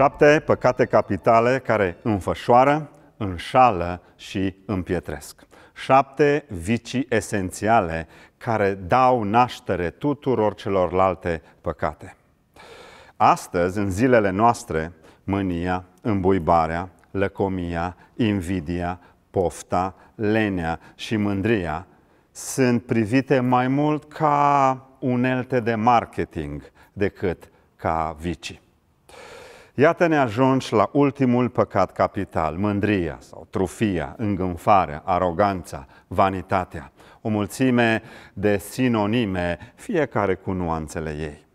Șapte păcate capitale care înfășoară, înșală și împietresc. Șapte vicii esențiale care dau naștere tuturor celorlalte păcate. Astăzi, în zilele noastre, mânia, îmbuibarea, lăcomia, invidia, pofta, lenea și mândria sunt privite mai mult ca unelte de marketing decât ca vicii. Iată ne ajungi la ultimul păcat capital, mândria sau trufia, îngânfarea, aroganța, vanitatea, o mulțime de sinonime, fiecare cu nuanțele ei.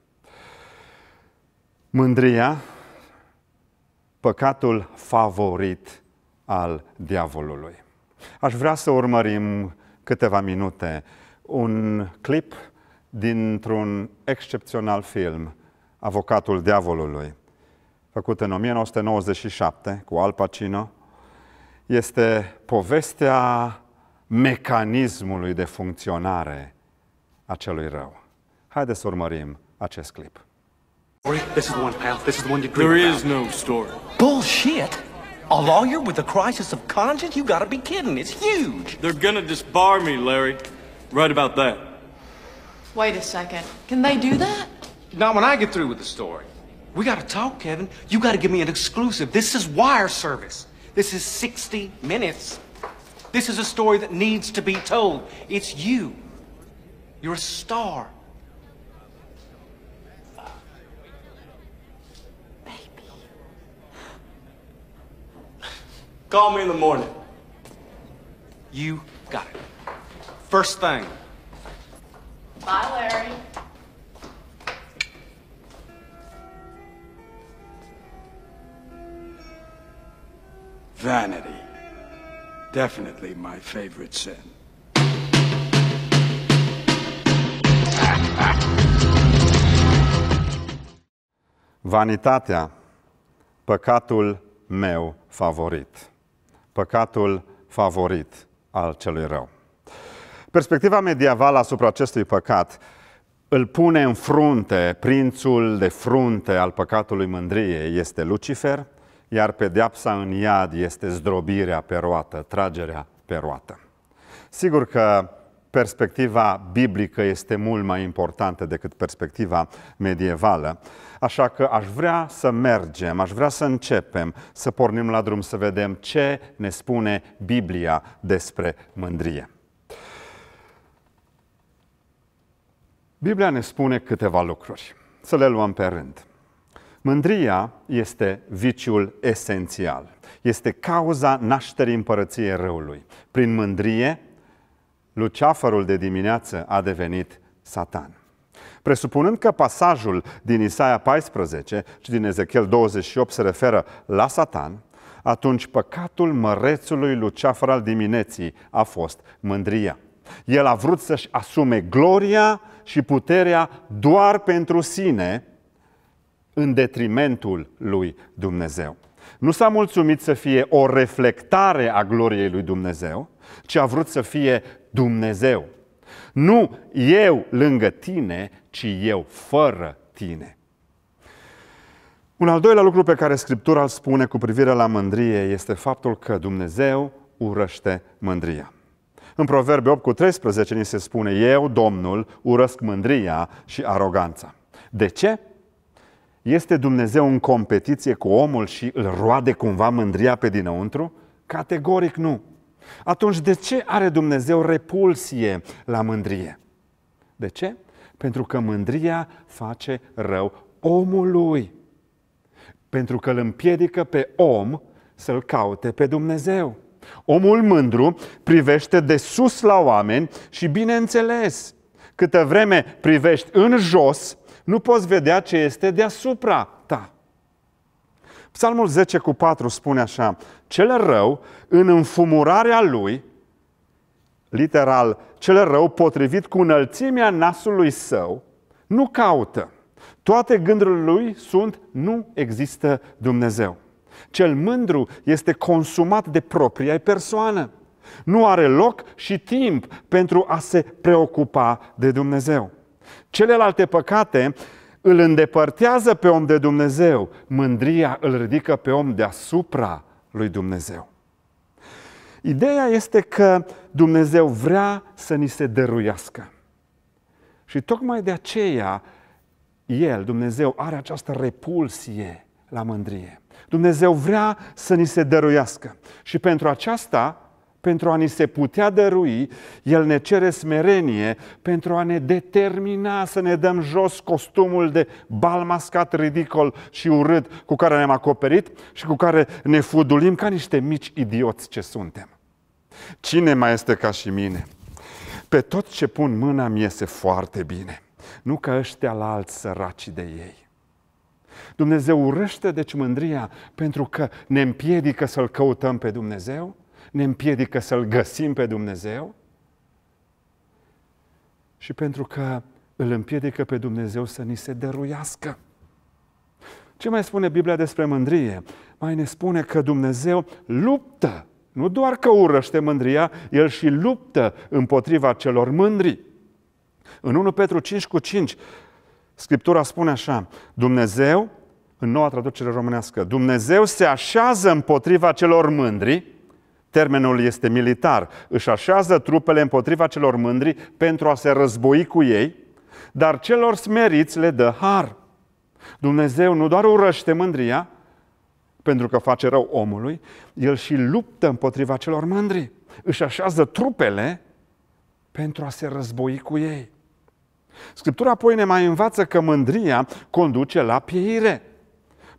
Mândria, păcatul favorit al diavolului. Aș vrea să urmărim câteva minute un clip dintr-un excepțional film, Avocatul diavolului făcut în 1997 cu Al Pacino, este povestea mecanismului de funcționare a celui rău. Haideți să urmărim acest clip. This is the one, pal. This is the one you dream There is no story. Bullshit. A lawyer with a crisis of conscience? You gotta be kidding. It's huge. They're gonna disbar me, Larry. Right about that. Wait a second. Can they do that? Not when I get through with the story. We got to talk, Kevin. You got to give me an exclusive. This is wire service. This is 60 minutes. This is a story that needs to be told. It's you. You're a star. Baby. Call me in the morning. You got it. First thing. Bye, Larry. vanity. Definitely my favorite sin. Vanitatea, păcatul meu favorit. Păcatul favorit al celui rău. Perspectiva medievală asupra acestui păcat îl pune în frunte, prințul de frunte al păcatului mândriei este Lucifer, iar pedeapsa în iad este zdrobirea pe roată, tragerea pe roată. Sigur că perspectiva biblică este mult mai importantă decât perspectiva medievală, așa că aș vrea să mergem, aș vrea să începem, să pornim la drum să vedem ce ne spune Biblia despre mândrie. Biblia ne spune câteva lucruri. Să le luăm pe rând. Mândria este viciul esențial. Este cauza nașterii împărăției răului. Prin mândrie, luceafărul de dimineață a devenit satan. Presupunând că pasajul din Isaia 14 și din Ezechiel 28 se referă la Satan, atunci păcatul mărețului luceafăr al dimineții a fost mândria. El a vrut să-și asume gloria și puterea doar pentru sine, în detrimentul lui Dumnezeu. Nu s-a mulțumit să fie o reflectare a gloriei lui Dumnezeu, ci a vrut să fie Dumnezeu. Nu eu lângă tine, ci eu fără tine. Un al doilea lucru pe care Scriptura îl spune cu privire la mândrie este faptul că Dumnezeu urăște mândria. În Proverbe 8 cu 13 ni se spune, eu, Domnul, urăsc mândria și aroganța. De ce? Este Dumnezeu în competiție cu omul și îl roade cumva mândria pe dinăuntru? Categoric nu. Atunci de ce are Dumnezeu repulsie la mândrie? De ce? Pentru că mândria face rău omului. Pentru că îl împiedică pe om să-l caute pe Dumnezeu. Omul mândru privește de sus la oameni și, bineînțeles, câtă vreme privești în jos, nu poți vedea ce este deasupra ta. Psalmul 10 cu 4 spune așa, cel rău în înfumurarea lui, literal, cel rău potrivit cu înălțimea nasului său, nu caută. Toate gândurile lui sunt nu există Dumnezeu. Cel mândru este consumat de propria persoană. Nu are loc și timp pentru a se preocupa de Dumnezeu. Celelalte păcate îl îndepărtează pe om de Dumnezeu, mândria îl ridică pe om deasupra lui Dumnezeu. Ideea este că Dumnezeu vrea să ni se dăruiască. Și tocmai de aceea El, Dumnezeu, are această repulsie la mândrie. Dumnezeu vrea să ni se dăruiască. Și pentru aceasta pentru a ni se putea dărui, El ne cere smerenie pentru a ne determina să ne dăm jos costumul de bal mascat ridicol și urât cu care ne-am acoperit și cu care ne fudulim ca niște mici idioți ce suntem. Cine mai este ca și mine? Pe tot ce pun mâna mi iese foarte bine. Nu că ăștia la alți săraci de ei. Dumnezeu urăște deci mândria pentru că ne împiedică să-L căutăm pe Dumnezeu ne împiedică să-L găsim pe Dumnezeu și pentru că îl împiedică pe Dumnezeu să ni se dăruiască. Ce mai spune Biblia despre mândrie? Mai ne spune că Dumnezeu luptă, nu doar că urăște mândria, El și luptă împotriva celor mândri. În 1 Petru 5 cu 5, Scriptura spune așa, Dumnezeu, în noua traducere românească, Dumnezeu se așează împotriva celor mândri, Termenul este militar. Își așează trupele împotriva celor mândri pentru a se război cu ei, dar celor smeriți le dă har. Dumnezeu nu doar urăște mândria, pentru că face rău omului, el și luptă împotriva celor mândri. Își așează trupele pentru a se război cu ei. Scriptura apoi ne mai învață că mândria conduce la pieire.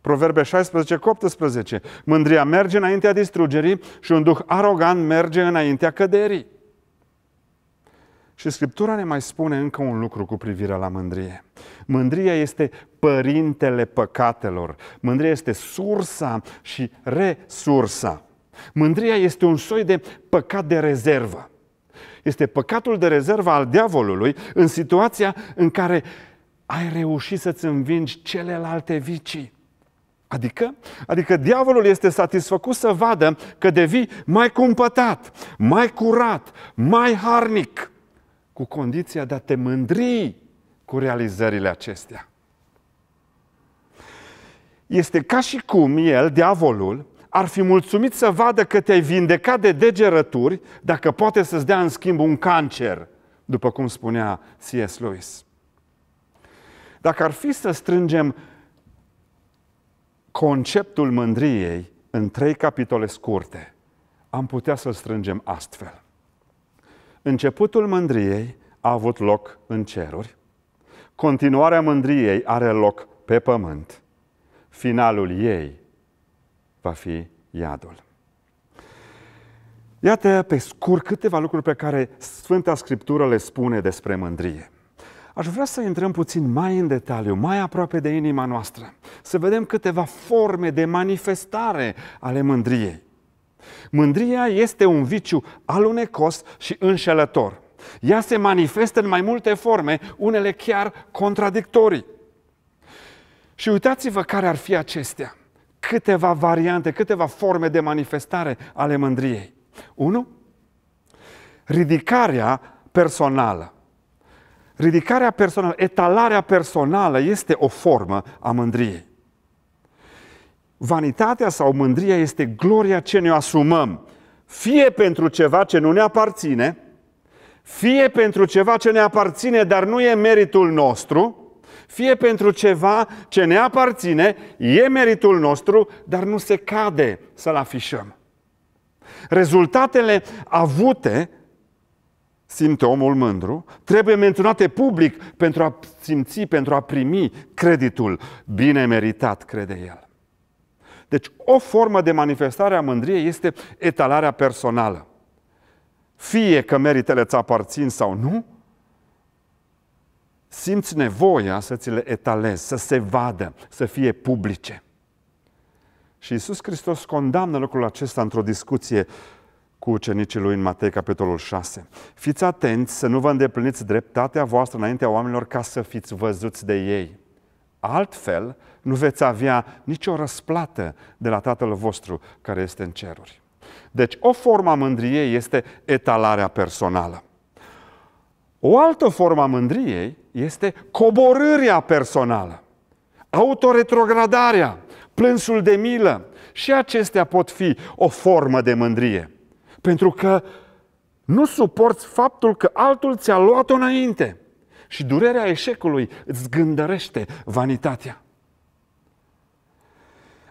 Proverbe 16 18. Mândria merge înaintea distrugerii și un duh arogan merge înaintea căderii. Și Scriptura ne mai spune încă un lucru cu privire la mândrie. Mândria este părintele păcatelor. Mândria este sursa și resursa. Mândria este un soi de păcat de rezervă. Este păcatul de rezervă al diavolului în situația în care ai reușit să-ți învingi celelalte vicii. Adică? Adică diavolul este satisfăcut să vadă că devii mai cumpătat, mai curat, mai harnic, cu condiția de a te mândri cu realizările acestea. Este ca și cum el, diavolul, ar fi mulțumit să vadă că te-ai vindecat de degerături dacă poate să-ți dea în schimb un cancer, după cum spunea C.S. Lewis. Dacă ar fi să strângem conceptul mândriei în trei capitole scurte, am putea să-l strângem astfel. Începutul mândriei a avut loc în ceruri, continuarea mândriei are loc pe pământ, finalul ei va fi iadul. Iată pe scurt câteva lucruri pe care Sfânta Scriptură le spune despre mândrie. Aș vrea să intrăm puțin mai în detaliu, mai aproape de inima noastră, să vedem câteva forme de manifestare ale mândriei. Mândria este un viciu alunecos și înșelător. Ea se manifestă în mai multe forme, unele chiar contradictorii. Și uitați-vă care ar fi acestea. Câteva variante, câteva forme de manifestare ale mândriei. 1. Ridicarea personală. Ridicarea personală, etalarea personală este o formă a mândriei. Vanitatea sau mândria este gloria ce ne asumăm, fie pentru ceva ce nu ne aparține, fie pentru ceva ce ne aparține, dar nu e meritul nostru, fie pentru ceva ce ne aparține, e meritul nostru, dar nu se cade să-l afișăm. Rezultatele avute simte omul mândru, trebuie menționate public pentru a simți, pentru a primi creditul bine meritat, crede el. Deci o formă de manifestare a mândriei este etalarea personală. Fie că meritele ți aparțin sau nu, simți nevoia să ți le etalezi, să se vadă, să fie publice. Și Isus Hristos condamnă lucrul acesta într-o discuție cu ucenicii lui în Matei, capitolul 6. Fiți atenți să nu vă îndepliniți dreptatea voastră înaintea oamenilor ca să fiți văzuți de ei. Altfel, nu veți avea nicio răsplată de la Tatăl vostru care este în ceruri. Deci, o formă a mândriei este etalarea personală. O altă formă a mândriei este coborârea personală, autoretrogradarea, plânsul de milă. Și acestea pot fi o formă de mândrie. Pentru că nu suporți faptul că altul ți-a luat-o înainte. Și durerea eșecului îți gândărește vanitatea.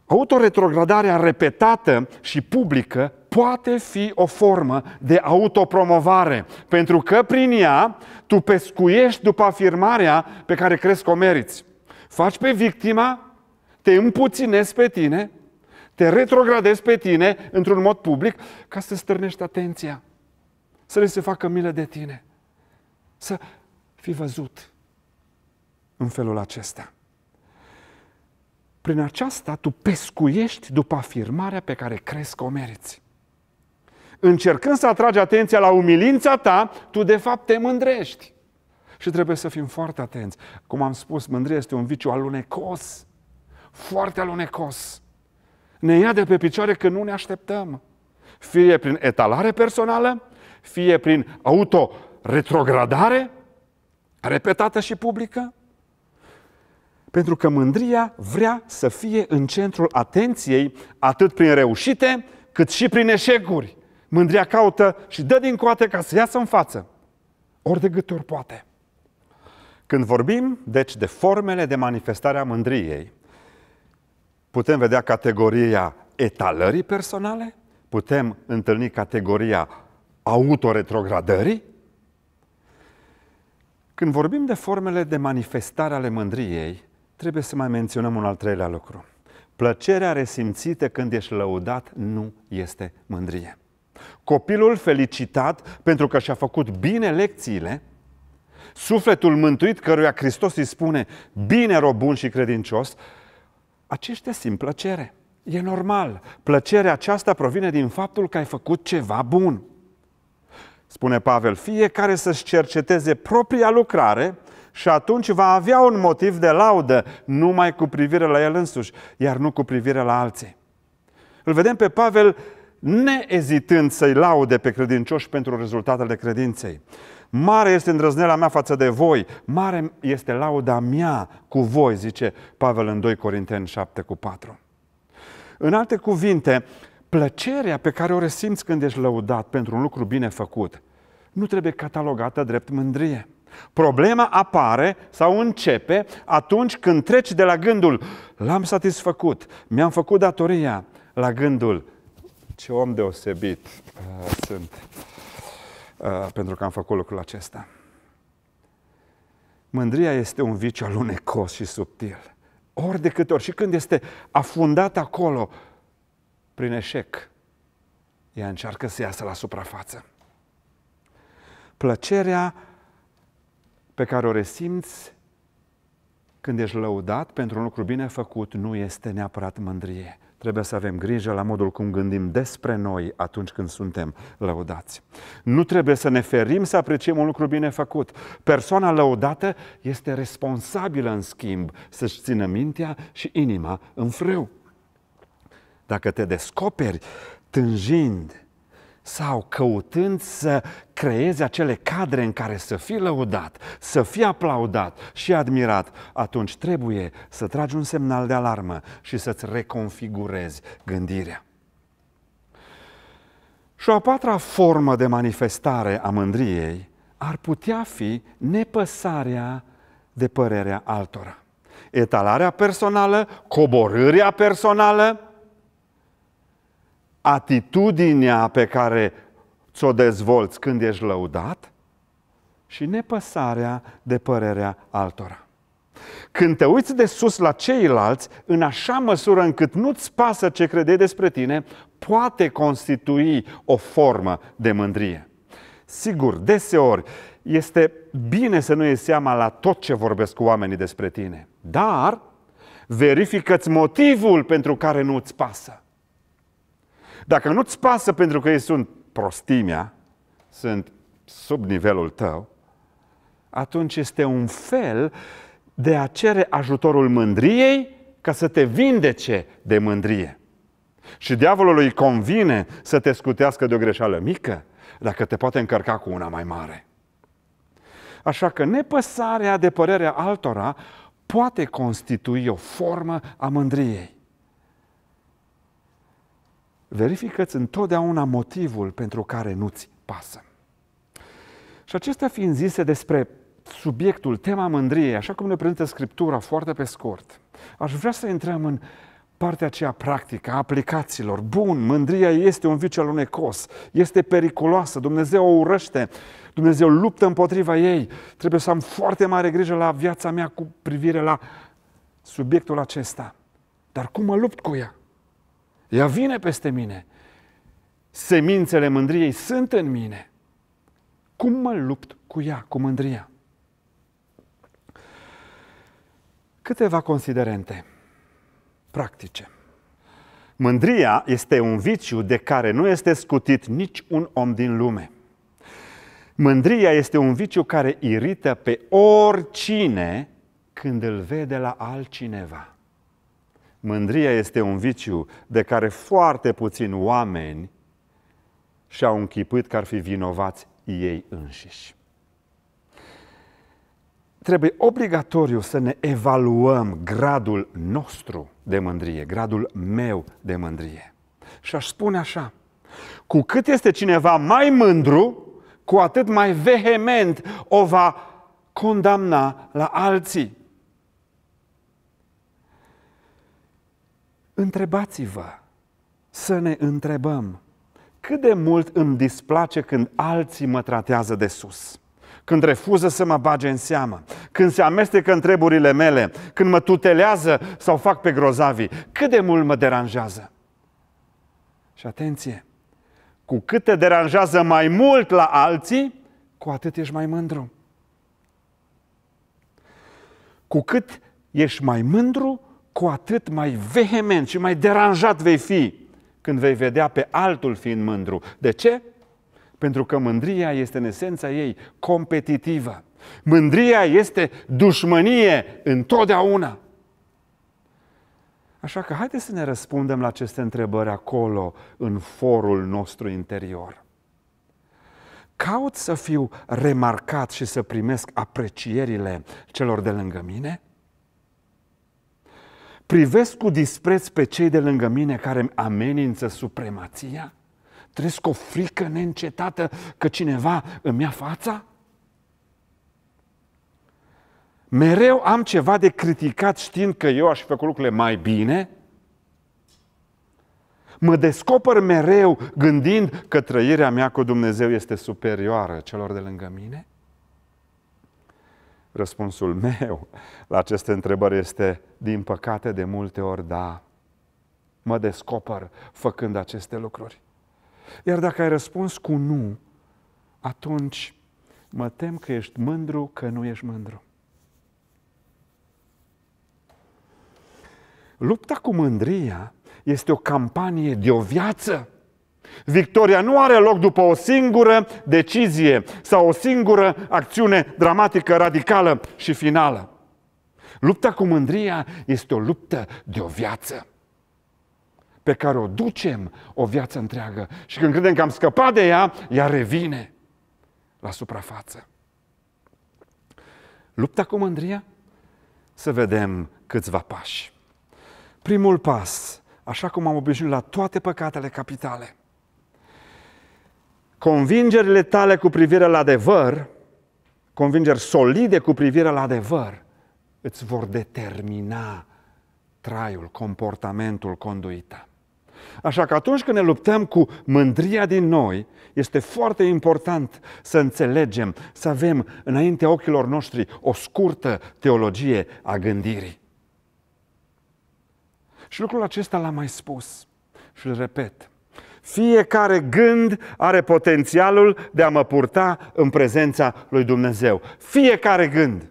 Autoretrogradarea repetată și publică poate fi o formă de autopromovare, pentru că prin ea tu pescuiești după afirmarea pe care crezi că o meriți. Faci pe victima, te împuținezi pe tine te retrogradezi pe tine într-un mod public ca să stârnești atenția, să le se facă milă de tine, să fi văzut în felul acesta. Prin aceasta tu pescuiești după afirmarea pe care crezi că o meriți. Încercând să atragi atenția la umilința ta, tu de fapt te mândrești. Și trebuie să fim foarte atenți. Cum am spus, mândria este un viciu alunecos. Foarte alunecos ne ia de pe picioare că nu ne așteptăm. Fie prin etalare personală, fie prin autoretrogradare, repetată și publică. Pentru că mândria vrea să fie în centrul atenției, atât prin reușite, cât și prin eșecuri. Mândria caută și dă din coate ca să iasă în față. Ori de câte ori poate. Când vorbim, deci, de formele de manifestare a mândriei, putem vedea categoria etalării personale, putem întâlni categoria autoretrogradării. Când vorbim de formele de manifestare ale mândriei, trebuie să mai menționăm un al treilea lucru. Plăcerea resimțită când ești lăudat nu este mândrie. Copilul felicitat pentru că și-a făcut bine lecțiile, sufletul mântuit căruia Hristos îi spune, bine robun și credincios, aceștia simt plăcere. E normal. Plăcerea aceasta provine din faptul că ai făcut ceva bun. Spune Pavel, fiecare să-și cerceteze propria lucrare și atunci va avea un motiv de laudă numai cu privire la el însuși, iar nu cu privire la alții. Îl vedem pe Pavel neezitând să-i laude pe credincioși pentru rezultatele credinței. Mare este îndrăzneala mea față de voi, mare este lauda mea cu voi, zice Pavel în 2 Corinteni 7 cu 4. În alte cuvinte, plăcerea pe care o resimți când ești lăudat pentru un lucru bine făcut nu trebuie catalogată drept mândrie. Problema apare sau începe atunci când treci de la gândul l-am satisfăcut, mi-am făcut datoria, la gândul ce om deosebit uh, sunt. Uh, pentru că am făcut lucrul acesta. Mândria este un viciu alunecos și subtil. Ori de câte ori, și când este afundat acolo, prin eșec, ea încearcă să iasă la suprafață. Plăcerea pe care o resimți când ești lăudat pentru un lucru bine făcut nu este neapărat mândrie trebuie să avem grijă la modul cum gândim despre noi atunci când suntem lăudați. Nu trebuie să ne ferim să apreciem un lucru bine făcut. Persoana lăudată este responsabilă, în schimb, să-și țină mintea și inima în frâu. Dacă te descoperi tânjind sau căutând să creeze acele cadre în care să fii lăudat, să fii aplaudat și admirat, atunci trebuie să tragi un semnal de alarmă și să-ți reconfigurezi gândirea. Și o a patra formă de manifestare a mândriei ar putea fi nepăsarea de părerea altora. Etalarea personală, coborârea personală, atitudinea pe care ți-o dezvolți când ești lăudat și nepăsarea de părerea altora. Când te uiți de sus la ceilalți, în așa măsură încât nu-ți pasă ce crede despre tine, poate constitui o formă de mândrie. Sigur, deseori este bine să nu iei seama la tot ce vorbesc cu oamenii despre tine, dar verifică-ți motivul pentru care nu-ți pasă. Dacă nu-ți pasă pentru că ei sunt prostimea, sunt sub nivelul tău, atunci este un fel de a cere ajutorul mândriei ca să te vindece de mândrie. Și diavolul îi convine să te scutească de o greșeală mică, dacă te poate încărca cu una mai mare. Așa că nepăsarea de părerea altora poate constitui o formă a mândriei verifică-ți întotdeauna motivul pentru care nu-ți pasă. Și acestea fiind zise despre subiectul, tema mândriei, așa cum ne prezintă Scriptura foarte pe scurt, aș vrea să intrăm în partea aceea practică, a aplicațiilor. Bun, mândria este un viciu alunecos, este periculoasă, Dumnezeu o urăște, Dumnezeu luptă împotriva ei. Trebuie să am foarte mare grijă la viața mea cu privire la subiectul acesta. Dar cum mă lupt cu ea? Ea vine peste mine. Semințele mândriei sunt în mine. Cum mă lupt cu ea, cu mândria? Câteva considerente practice. Mândria este un viciu de care nu este scutit nici un om din lume. Mândria este un viciu care irită pe oricine când îl vede la altcineva. Mândria este un viciu de care foarte puțini oameni și-au închipuit că ar fi vinovați ei înșiși. Trebuie obligatoriu să ne evaluăm gradul nostru de mândrie, gradul meu de mândrie. Și aș spune așa, cu cât este cineva mai mândru, cu atât mai vehement o va condamna la alții. Întrebați-vă, să ne întrebăm, cât de mult îmi displace când alții mă tratează de sus? Când refuză să mă bage în seamă, când se amestecă în treburile mele, când mă tutelează sau fac pe grozavi, cât de mult mă deranjează? Și atenție, cu cât te deranjează mai mult la alții, cu atât ești mai mândru. Cu cât ești mai mândru, cu atât mai vehement și mai deranjat vei fi când vei vedea pe altul fiind mândru. De ce? Pentru că mândria este în esența ei competitivă. Mândria este dușmănie întotdeauna. Așa că haideți să ne răspundem la aceste întrebări acolo, în forul nostru interior. Caut să fiu remarcat și să primesc aprecierile celor de lângă mine? Privesc cu dispreț pe cei de lângă mine care amenință supremația? Trăiesc o frică neîncetată că cineva îmi ia fața? Mereu am ceva de criticat știind că eu aș fi făcut lucrurile mai bine? Mă descoper mereu gândind că trăirea mea cu Dumnezeu este superioară celor de lângă mine? Răspunsul meu la aceste întrebări este, din păcate, de multe ori, da. Mă descoper făcând aceste lucruri. Iar dacă ai răspuns cu nu, atunci mă tem că ești mândru, că nu ești mândru. Lupta cu mândria este o campanie de o viață Victoria nu are loc după o singură decizie sau o singură acțiune dramatică, radicală și finală. Lupta cu mândria este o luptă de o viață pe care o ducem o viață întreagă și când credem că am scăpat de ea, ea revine la suprafață. Lupta cu mândria? Să vedem câțiva pași. Primul pas, așa cum am obișnuit la toate păcatele capitale – convingerile tale cu privire la adevăr, convingeri solide cu privire la adevăr, îți vor determina traiul, comportamentul, conduita. Așa că atunci când ne luptăm cu mândria din noi, este foarte important să înțelegem, să avem înaintea ochilor noștri o scurtă teologie a gândirii. Și lucrul acesta l-am mai spus și îl repet. Fiecare gând are potențialul de a mă purta în prezența lui Dumnezeu. Fiecare gând.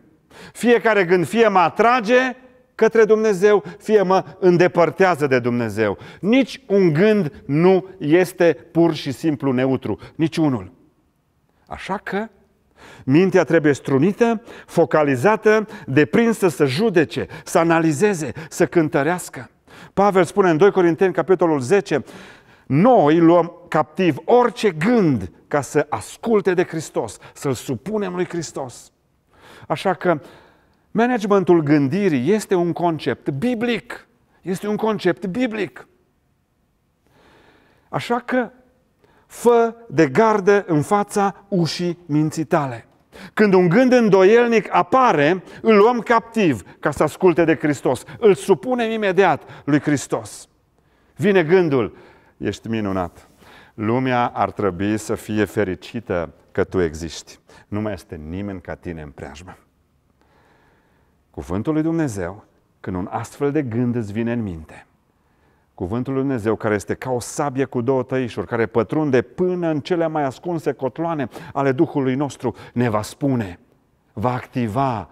Fiecare gând fie mă atrage către Dumnezeu, fie mă îndepărtează de Dumnezeu. Nici un gând nu este pur și simplu neutru. Niciunul. Așa că Mintea trebuie strunită, focalizată, deprinsă să judece, să analizeze, să cântărească. Pavel spune în 2 Corinteni, capitolul 10, noi luăm captiv orice gând ca să asculte de Hristos, să-L supunem lui Hristos. Așa că managementul gândirii este un concept biblic. Este un concept biblic. Așa că fă de gardă în fața ușii minții tale. Când un gând îndoielnic apare, îl luăm captiv ca să asculte de Hristos. Îl supunem imediat lui Hristos. Vine gândul, ești minunat. Lumea ar trebui să fie fericită că tu existi. Nu mai este nimeni ca tine în preajmă. Cuvântul lui Dumnezeu, când un astfel de gând îți vine în minte, Cuvântul lui Dumnezeu, care este ca o sabie cu două tăișuri, care pătrunde până în cele mai ascunse cotloane ale Duhului nostru, ne va spune, va activa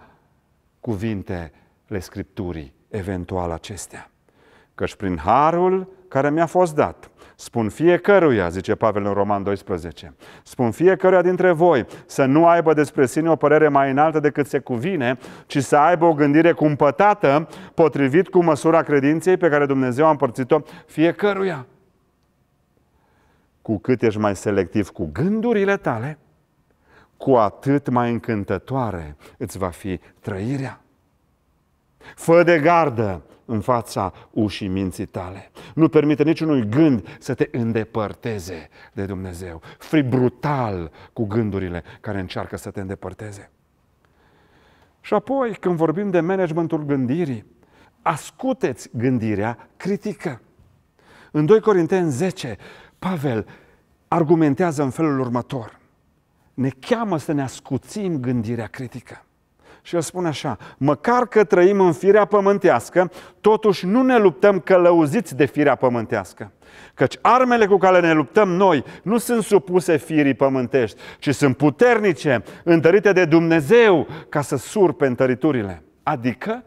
cuvintele Scripturii, eventual acestea. Căci prin harul care mi-a fost dat, Spun fiecăruia, zice Pavel în Roman 12, spun fiecăruia dintre voi să nu aibă despre sine o părere mai înaltă decât se cuvine, ci să aibă o gândire cumpătată, potrivit cu măsura credinței pe care Dumnezeu a împărțit-o fiecăruia. Cu cât ești mai selectiv cu gândurile tale, cu atât mai încântătoare îți va fi trăirea. Fă de gardă în fața ușii minții tale. Nu permite niciunui gând să te îndepărteze de Dumnezeu. Fri brutal cu gândurile care încearcă să te îndepărteze. Și apoi, când vorbim de managementul gândirii, ascuteți gândirea critică. În 2 Corinteni 10, Pavel argumentează în felul următor. Ne cheamă să ne ascuțim gândirea critică și el spune așa, măcar că trăim în firea pământească, totuși nu ne luptăm călăuziți de firea pământească. Căci armele cu care ne luptăm noi nu sunt supuse firii pământești, ci sunt puternice, întărite de Dumnezeu ca să surpe întăriturile. Adică,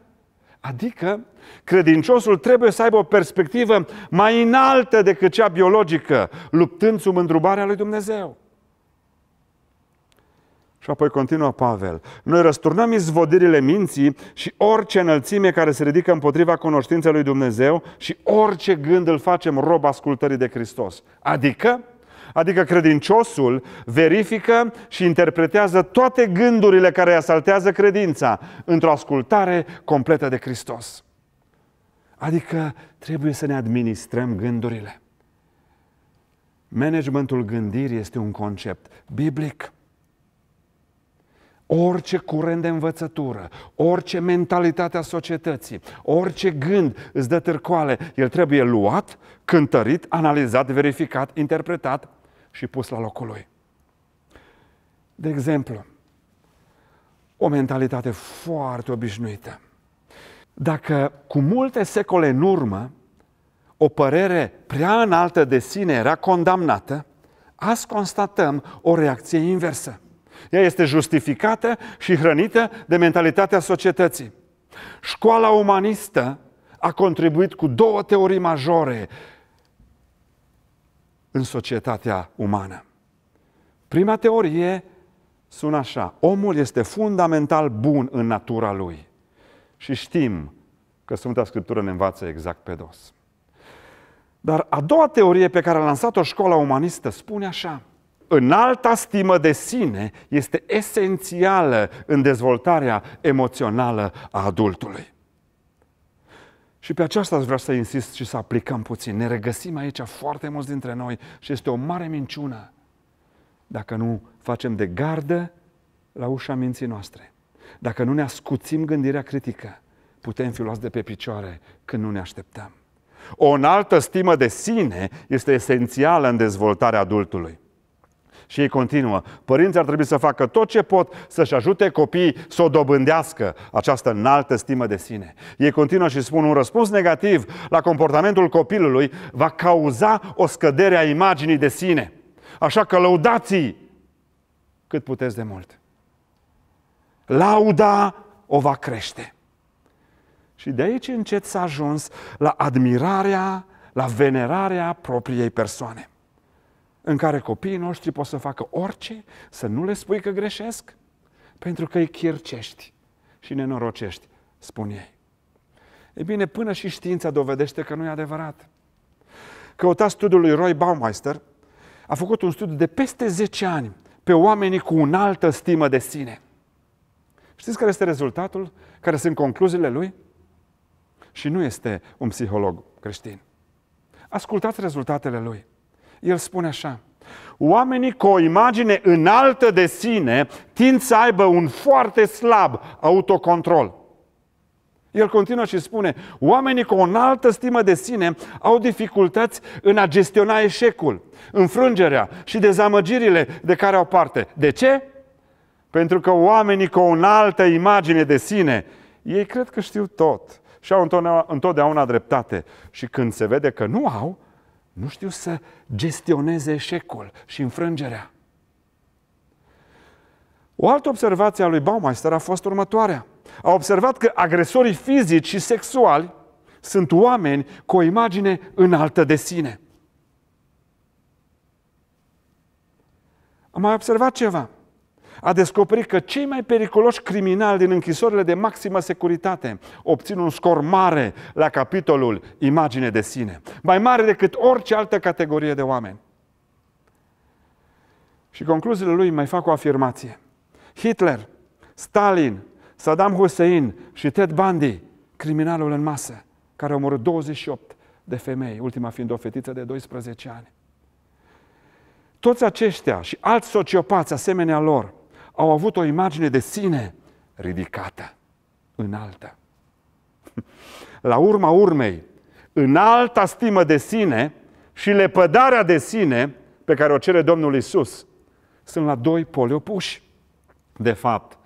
adică credinciosul trebuie să aibă o perspectivă mai înaltă decât cea biologică, luptând sub îndrubarea lui Dumnezeu. Și apoi continuă Pavel. Noi răsturnăm izvodirile minții și orice înălțime care se ridică împotriva cunoștinței lui Dumnezeu și orice gând îl facem rob ascultării de Hristos. Adică, adică credinciosul verifică și interpretează toate gândurile care asaltează credința într-o ascultare completă de Hristos. Adică trebuie să ne administrăm gândurile. Managementul gândirii este un concept biblic Orice curent de învățătură, orice mentalitate a societății, orice gând îți dă târcoale, el trebuie luat, cântărit, analizat, verificat, interpretat și pus la locul lui. De exemplu, o mentalitate foarte obișnuită. Dacă cu multe secole în urmă o părere prea înaltă de sine era condamnată, azi constatăm o reacție inversă. Ea este justificată și hrănită de mentalitatea societății. Școala umanistă a contribuit cu două teorii majore în societatea umană. Prima teorie sună așa. Omul este fundamental bun în natura lui. Și știm că Sfânta Scriptură ne învață exact pe dos. Dar a doua teorie pe care a lansat-o școala umanistă spune așa înalta stimă de sine este esențială în dezvoltarea emoțională a adultului. Și pe aceasta aș vrea să insist și să aplicăm puțin. Ne regăsim aici foarte mulți dintre noi și este o mare minciună dacă nu facem de gardă la ușa minții noastre. Dacă nu ne ascuțim gândirea critică, putem fi luați de pe picioare când nu ne așteptăm. O înaltă stimă de sine este esențială în dezvoltarea adultului. Și ei continuă. Părinții ar trebui să facă tot ce pot să-și ajute copiii să o dobândească, această înaltă stimă de sine. Ei continuă și spun un răspuns negativ la comportamentul copilului va cauza o scădere a imaginii de sine. Așa că lăudați cât puteți de mult. Lauda o va crește. Și de aici încet s-a ajuns la admirarea, la venerarea propriei persoane în care copiii noștri pot să facă orice, să nu le spui că greșesc, pentru că îi chircești și nenorocești, spun ei. E bine, până și știința dovedește că nu e adevărat. Căutați studiul lui Roy Baumeister, a făcut un studiu de peste 10 ani pe oamenii cu înaltă stimă de sine. Știți care este rezultatul? Care sunt concluziile lui? Și nu este un psiholog creștin. Ascultați rezultatele lui. El spune așa, Oamenii cu o imagine înaltă de sine tind să aibă un foarte slab autocontrol. El continuă și spune, oamenii cu o înaltă stimă de sine au dificultăți în a gestiona eșecul, înfrângerea și dezamăgirile de care au parte. De ce? Pentru că oamenii cu o înaltă imagine de sine, ei cred că știu tot și au întotdeauna dreptate. Și când se vede că nu au, nu știu să gestioneze eșecul și înfrângerea. O altă observație a lui Baumeister a fost următoarea. A observat că agresorii fizici și sexuali sunt oameni cu o imagine înaltă de sine. Am mai observat ceva a descoperit că cei mai periculoși criminali din închisorile de maximă securitate obțin un scor mare la capitolul imagine de sine, mai mare decât orice altă categorie de oameni. Și concluziile lui mai fac o afirmație. Hitler, Stalin, Saddam Hussein și Ted Bundy, criminalul în masă, care a omorât 28 de femei, ultima fiind o fetiță de 12 ani. Toți aceștia și alți sociopați asemenea lor au avut o imagine de sine ridicată, înaltă. La urma urmei, înalta stimă de sine și lepădarea de sine pe care o cere Domnul Isus sunt la doi poli opuși. De fapt,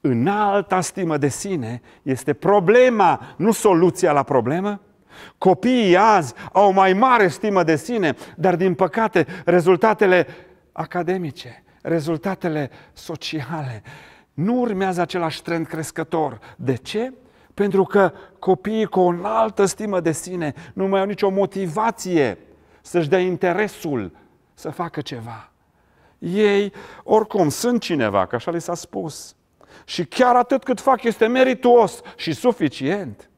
înalta stimă de sine este problema, nu soluția la problemă, Copiii azi au mai mare stimă de sine, dar din păcate rezultatele academice, rezultatele sociale. Nu urmează același trend crescător. De ce? Pentru că copiii cu o înaltă stimă de sine nu mai au nicio motivație să-și dea interesul să facă ceva. Ei, oricum, sunt cineva, că așa li s-a spus. Și chiar atât cât fac este merituos și suficient.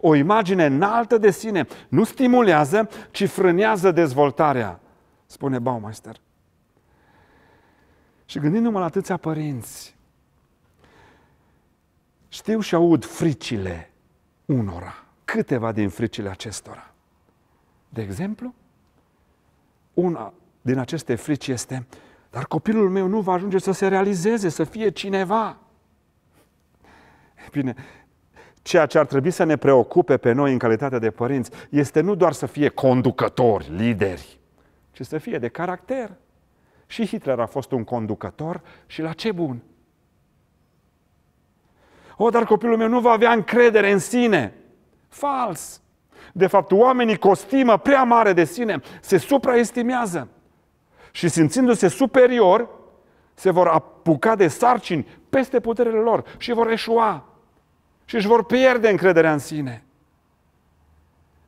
O imagine înaltă de sine nu stimulează, ci frânează dezvoltarea, spune Baumeister. Și gândindu-mă la atâția părinți, știu și aud fricile unora, câteva din fricile acestora. De exemplu, una din aceste frici este, dar copilul meu nu va ajunge să se realizeze, să fie cineva. bine, ceea ce ar trebui să ne preocupe pe noi în calitate de părinți este nu doar să fie conducători, lideri, ci să fie de caracter, și Hitler a fost un conducător și la ce bun? O, dar copilul meu nu va avea încredere în sine. Fals! De fapt, oamenii cu o stimă prea mare de sine se supraestimează și simțindu-se superior, se vor apuca de sarcini peste puterile lor și vor eșua și își vor pierde încrederea în sine.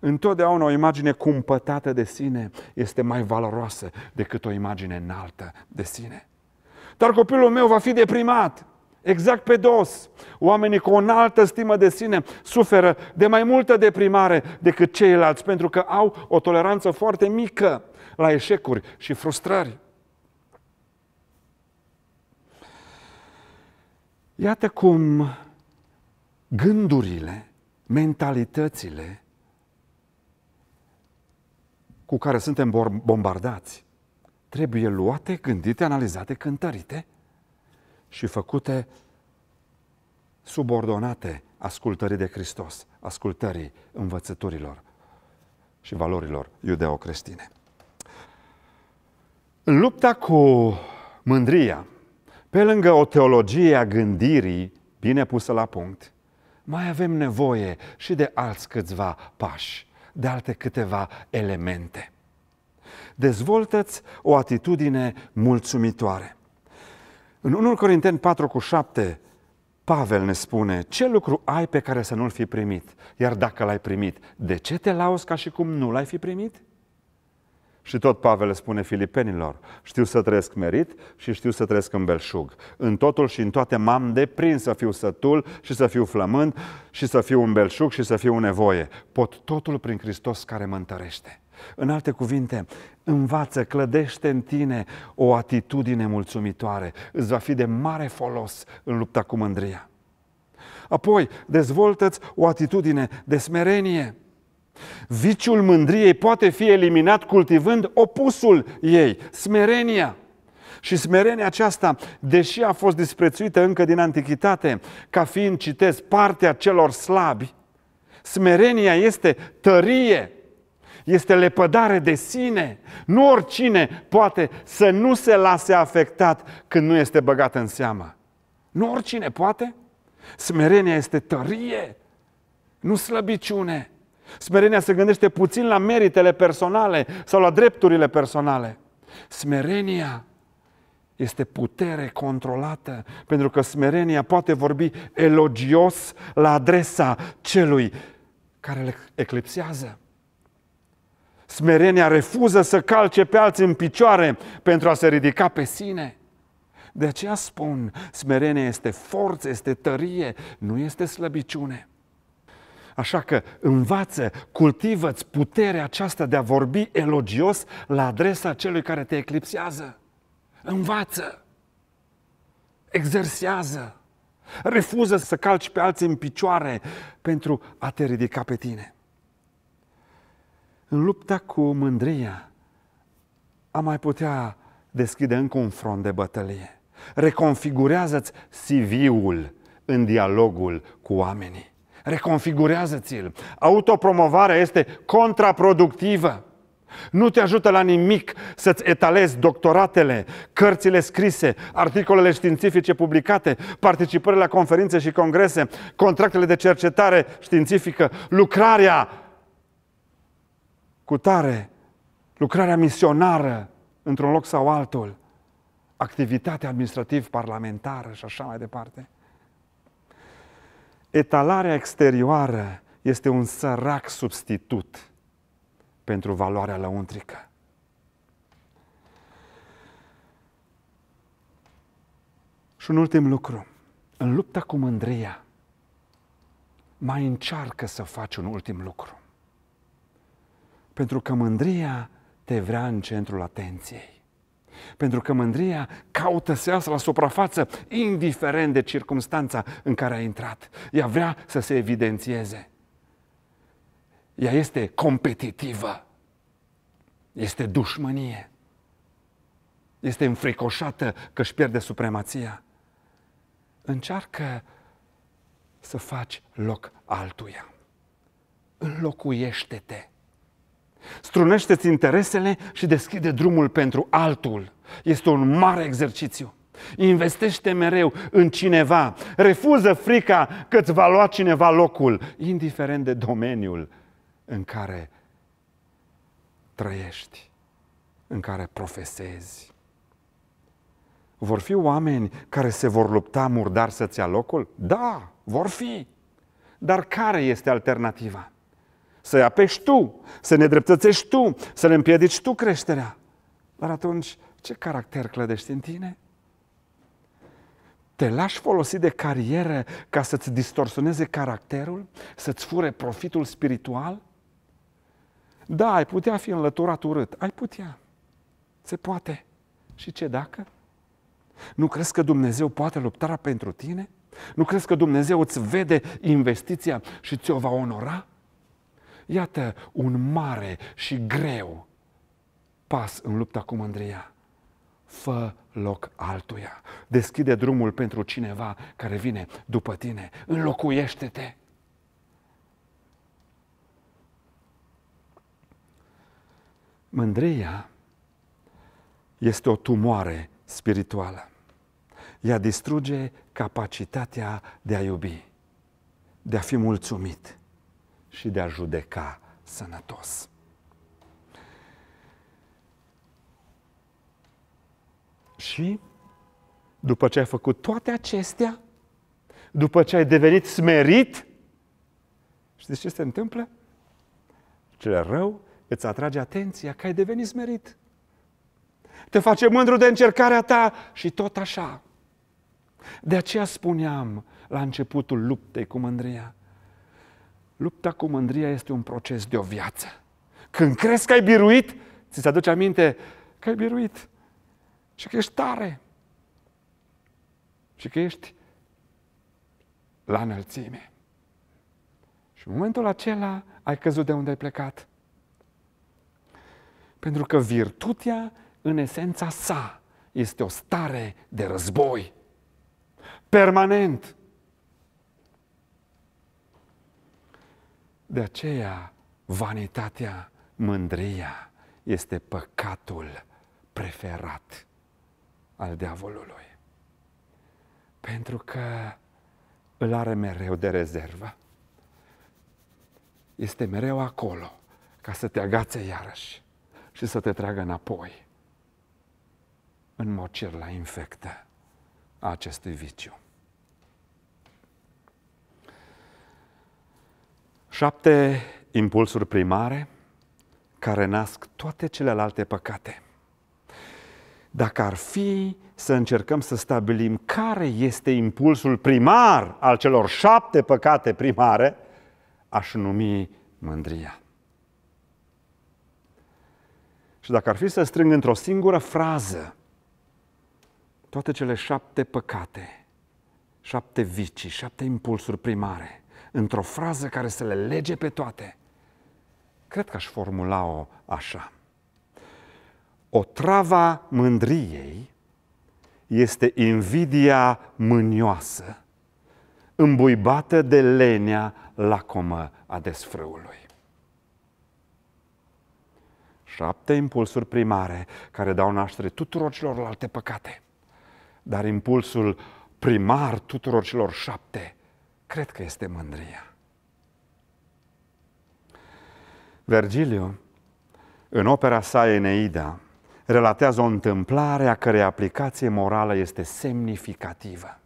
Întotdeauna o imagine cumpătată de sine este mai valoroasă decât o imagine înaltă de sine. Dar copilul meu va fi deprimat, exact pe dos. Oamenii cu o înaltă stimă de sine suferă de mai multă deprimare decât ceilalți, pentru că au o toleranță foarte mică la eșecuri și frustrări. Iată cum gândurile, mentalitățile, cu care suntem bombardați trebuie luate, gândite, analizate, cântărite și făcute subordonate ascultării de Hristos, ascultării învățăturilor și valorilor iudeocreștine. În lupta cu mândria, pe lângă o teologie a gândirii bine pusă la punct, mai avem nevoie și de alți câțiva pași de alte câteva elemente. Dezvoltă-ți o atitudine mulțumitoare. În 1 Corinteni 4 cu 7, Pavel ne spune, ce lucru ai pe care să nu-l fi primit? Iar dacă l-ai primit, de ce te lauzi ca și cum nu l-ai fi primit? Și tot Pavel spune filipenilor, știu să trăiesc merit și știu să trăiesc în belșug. În totul și în toate m-am deprins să fiu sătul și să fiu flămând și să fiu un belșug și să fiu un nevoie. Pot totul prin Hristos care mă întărește. În alte cuvinte, învață, clădește în tine o atitudine mulțumitoare. Îți va fi de mare folos în lupta cu mândria. Apoi, dezvoltă-ți o atitudine de smerenie. Viciul mândriei poate fi eliminat cultivând opusul ei, smerenia. Și smerenia aceasta, deși a fost disprețuită încă din antichitate, ca fiind, citez, partea celor slabi, smerenia este tărie, este lepădare de sine. Nu oricine poate să nu se lase afectat când nu este băgat în seamă. Nu oricine poate. Smerenia este tărie, nu slăbiciune. Smerenia se gândește puțin la meritele personale sau la drepturile personale. Smerenia este putere controlată, pentru că smerenia poate vorbi elogios la adresa celui care le eclipsează. Smerenia refuză să calce pe alții în picioare pentru a se ridica pe sine. De aceea spun, smerenia este forță, este tărie, nu este slăbiciune. Așa că învață, cultivă-ți puterea aceasta de a vorbi elogios la adresa celui care te eclipsează. Învață! Exersează! Refuză să calci pe alții în picioare pentru a te ridica pe tine. În lupta cu mândria am mai putea deschide încă un front de bătălie. Reconfigurează-ți CV-ul în dialogul cu oamenii. Reconfigurează-ți-l. Autopromovarea este contraproductivă. Nu te ajută la nimic să-ți etalezi doctoratele, cărțile scrise, articolele științifice publicate, participările la conferințe și congrese, contractele de cercetare științifică, lucrarea cu tare, lucrarea misionară într-un loc sau altul, activitatea administrativ-parlamentară și așa mai departe etalarea exterioară este un sărac substitut pentru valoarea lăuntrică. Și un ultim lucru. În lupta cu mândria, mai încearcă să faci un ultim lucru. Pentru că mândria te vrea în centrul atenției pentru că mândria caută să iasă la suprafață, indiferent de circunstanța în care a intrat. Ea vrea să se evidențieze. Ea este competitivă. Este dușmănie. Este înfricoșată că își pierde supremația. Încearcă să faci loc altuia. Înlocuiește-te Strunește-ți interesele și deschide drumul pentru altul. Este un mare exercițiu. Investește mereu în cineva. Refuză frica că îți va lua cineva locul, indiferent de domeniul în care trăiești, în care profesezi. Vor fi oameni care se vor lupta murdar să-ți ia locul? Da, vor fi. Dar care este alternativa? să-i apești tu, să ne dreptățești tu, să ne împiedici tu creșterea. Dar atunci, ce caracter clădești în tine? Te lași folosi de carieră ca să-ți distorsioneze caracterul, să-ți fure profitul spiritual? Da, ai putea fi înlăturat urât. Ai putea. Se poate. Și ce dacă? Nu crezi că Dumnezeu poate lupta pentru tine? Nu crezi că Dumnezeu îți vede investiția și ți-o va onora? Iată un mare și greu pas în lupta cu mândria. Fă loc altuia. Deschide drumul pentru cineva care vine după tine. Înlocuiește-te. Mândria este o tumoare spirituală. Ea distruge capacitatea de a iubi, de a fi mulțumit, și de a judeca sănătos. Și după ce ai făcut toate acestea, după ce ai devenit smerit, știți ce se întâmplă? Cel rău îți atrage atenția că ai devenit smerit. Te face mândru de încercarea ta și tot așa. De aceea spuneam la începutul luptei cu mândria, Lupta cu mândria este un proces de o viață. Când crezi că ai biruit, ți se aduce aminte că ai biruit și că ești tare și că ești la înălțime. Și în momentul acela ai căzut de unde ai plecat. Pentru că virtutea, în esența sa, este o stare de război. Permanent. De aceea, vanitatea, mândria este păcatul preferat al diavolului. Pentru că îl are mereu de rezervă. Este mereu acolo ca să te agațe iarăși și să te tragă înapoi în mocir la infectă a acestui viciu. Șapte impulsuri primare care nasc toate celelalte păcate. Dacă ar fi să încercăm să stabilim care este impulsul primar al celor șapte păcate primare, aș numi mândria. Și dacă ar fi să strâng într-o singură frază toate cele șapte păcate, șapte vicii, șapte impulsuri primare, într-o frază care să le lege pe toate. Cred că aș formula-o așa. O trava mândriei este invidia mânioasă, îmbuibată de lenea lacomă a desfrâului. Șapte impulsuri primare care dau naștere tuturor celorlalte păcate. Dar impulsul primar tuturor celor șapte Cred că este mândria. Vergiliu, în opera sa Eneida, relatează o întâmplare a cărei aplicație morală este semnificativă.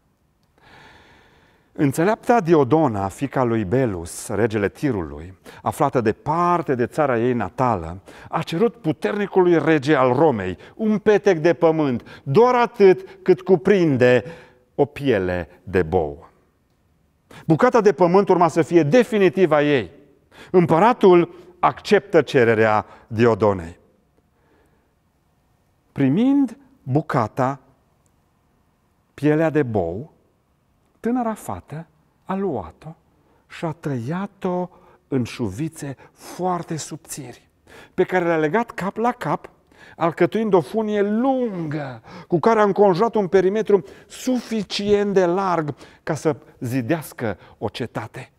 Înțeleapta Diodona, fica lui Belus, regele Tirului, aflată departe de țara ei natală, a cerut puternicului rege al Romei un petec de pământ, doar atât cât cuprinde o piele de bou. Bucata de pământ urma să fie definitiva ei. Împăratul acceptă cererea Diodonei. Primind bucata, pielea de bou, tânăra fată a luat-o și a tăiat-o în șuvițe foarte subțiri, pe care le-a legat cap la cap alcătuind o funie lungă, cu care a înconjurat un perimetru suficient de larg ca să zidească o cetate.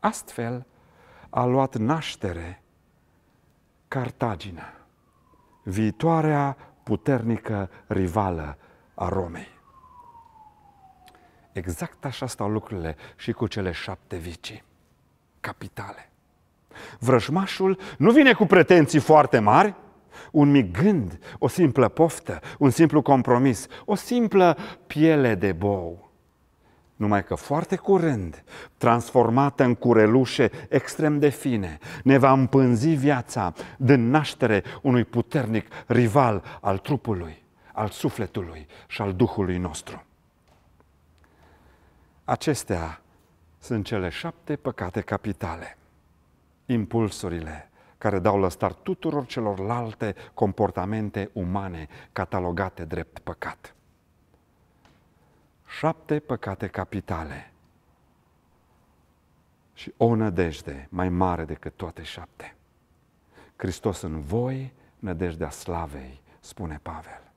Astfel a luat naștere Cartagina, viitoarea puternică rivală a Romei. Exact așa stau lucrurile și cu cele șapte vicii capitale. Vrăjmașul nu vine cu pretenții foarte mari, un mic gând, o simplă poftă, un simplu compromis, o simplă piele de bou. Numai că foarte curând, transformată în curelușe extrem de fine, ne va împânzi viața, din naștere unui puternic rival al trupului, al sufletului și al Duhului nostru. Acestea sunt cele șapte păcate capitale. Impulsurile care dau la start tuturor celorlalte comportamente umane catalogate drept păcat. Șapte păcate capitale și o nădejde mai mare decât toate șapte. Hristos în voi, nădejdea slavei, spune Pavel.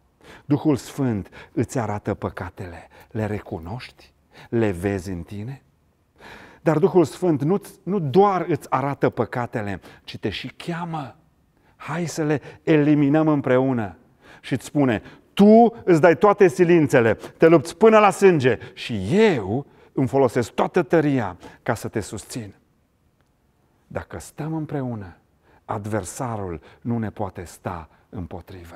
Duhul Sfânt îți arată păcatele, le recunoști, le vezi în tine – dar Duhul Sfânt nu, nu doar îți arată păcatele, ci te și cheamă. Hai să le eliminăm împreună. Și îți spune, tu îți dai toate silințele, te lupți până la sânge și eu îmi folosesc toată tăria ca să te susțin. Dacă stăm împreună, adversarul nu ne poate sta împotrivă.